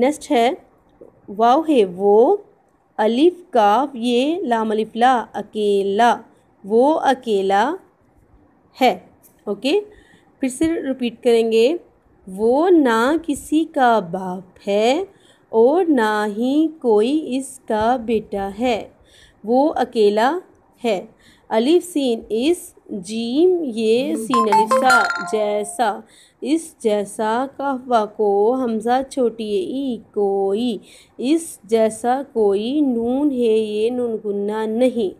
next है वाव है वो अलिफ का ये ला अकेला वो अकेला है ओके फिर से रिपीट करेंगे वो ना किसी का बाप है और ना ही कोई इसका बेटा है वो अकेला है अलिफ सीन इस जीम ये सीन अलिफ सा जैसा इस जैसा कहवा को हमजा छोटी ई कोई इस जैसा कोई नून है ये नून गुन्ना नहीं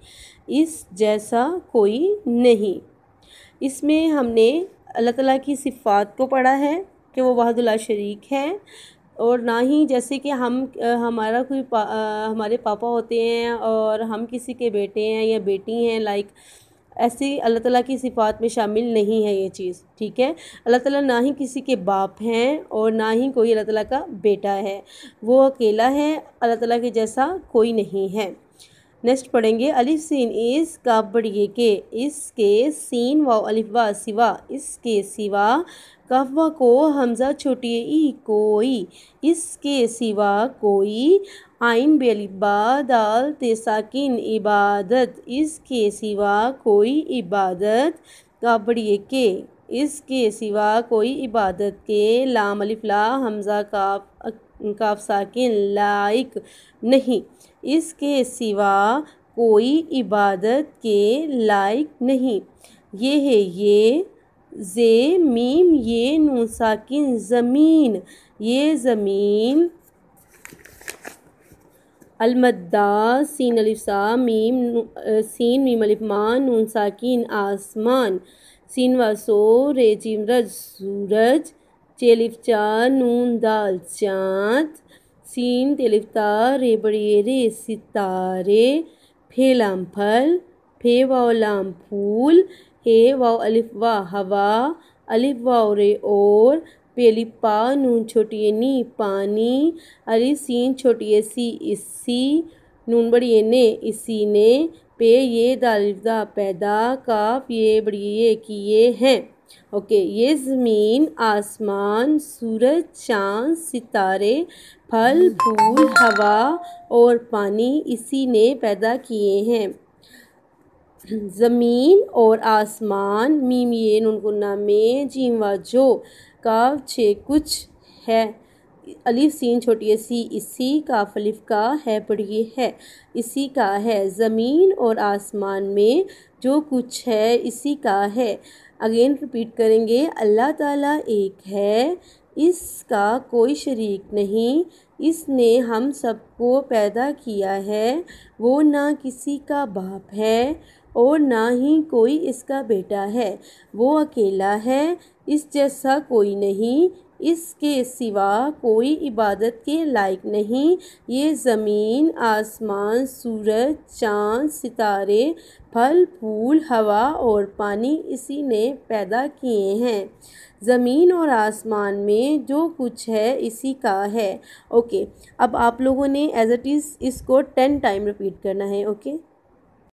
इस जैसा कोई नहीं इसमें हमने अल्लाह ताला की सिफ़ात को पढ़ा है कि वो बहादुल्ला शरीक है और ना ही जैसे कि हम हमारा कोई पा, हमारे पापा होते हैं और हम किसी के बेटे हैं या बेटी हैं लाइक ऐसे अल्लाह ताला की सिफात में शामिल नहीं है ये चीज़ ठीक है अल्लाह ताला ना ही किसी के बाप हैं और ना ही कोई अल्लाह ताला का बेटा है वो अकेला है अल्लाह ताला के जैसा कोई नहीं है नेक्स्ट पढ़ेंगे अलिफ सीन इस का बढ़िए के इसके सीन व अलिफा सिवा इसके सिवा कहवा को हमजा छोटिए ई कोई इसके सिवा कोई आइन बेलिबा दाल तेसाकिन इबादत इसके सिवा कोई इबादत का बढ़िए के इसके सिवा कोई इबादत के लाम अलिफला हमज़ा काफ काफ साकिन लाइक नहीं इसके सिवा कोई इबादत के लायक नहीं ये है ये जे मीम ये नू साकिन ज़मीन ये ज़मीन अलमद्दा सीन अलिफ़ा मीम सीन मीम अलिफमान नून साकिन आसमान सीनवासो रेजिमरज सूरज चेलिफ्चा नून दाल चाँद सीन तेलिफ्ता रेबड़िएरे सितारे फे लाम फल फे वाओ लाम फूल हे वाओ अलिफ वा हवा अलिफ वाओ रे और पेलिपा नून छोटिए नी पानी अली सीन छोटिए सी इसी नून बड़िए ने इसी ने पे ये दालिफ्दा पैदा काफ ये बड़िए किए हैं ओके ये ज़मीन आसमान सूरज चाँद सितारे फल फूल हवा और पानी इसी ने पैदा किए हैं ज़मीन और आसमान मीम ये उनको नामे जीवा जो का छे कुछ है अलिफ सीन छोटी सी इसी का फलिफ का है पढ़िए है इसी का है ज़मीन और आसमान में जो कुछ है इसी का है अगेन रिपीट करेंगे अल्लाह ताला एक है इसका कोई शरीक नहीं इसने हम सबको पैदा किया है वो ना किसी का बाप है और ना ही कोई इसका बेटा है वो अकेला है इस जैसा कोई नहीं इसके सिवा कोई इबादत के लायक नहीं ये ज़मीन आसमान सूरज चाँद सितारे फल फूल हवा और पानी इसी ने पैदा किए हैं ज़मीन और आसमान में जो कुछ है इसी का है ओके अब आप लोगों ने एज इट इज़ इसको टेन टाइम रिपीट करना है ओके